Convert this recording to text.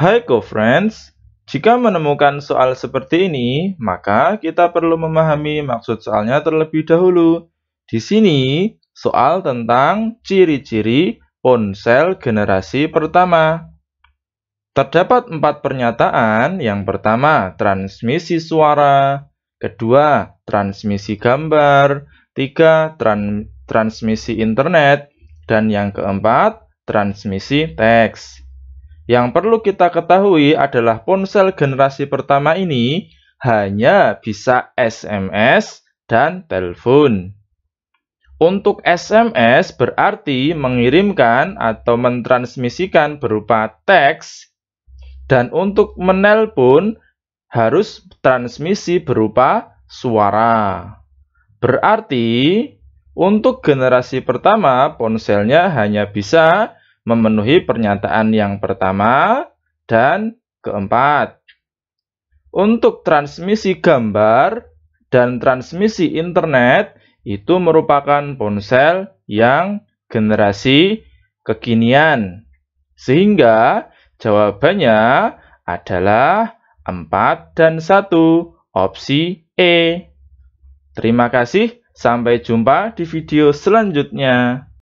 Hai co-friends, jika menemukan soal seperti ini, maka kita perlu memahami maksud soalnya terlebih dahulu. Di sini, soal tentang ciri-ciri ponsel generasi pertama. Terdapat empat pernyataan, yang pertama transmisi suara, kedua transmisi gambar, tiga tran transmisi internet, dan yang keempat transmisi teks. Yang perlu kita ketahui adalah ponsel generasi pertama ini hanya bisa SMS dan telepon. Untuk SMS berarti mengirimkan atau mentransmisikan berupa teks dan untuk menelpon harus transmisi berupa suara. Berarti untuk generasi pertama ponselnya hanya bisa memenuhi pernyataan yang pertama dan keempat. Untuk transmisi gambar dan transmisi internet itu merupakan ponsel yang generasi kekinian. Sehingga jawabannya adalah 4 dan 1, opsi E. Terima kasih, sampai jumpa di video selanjutnya.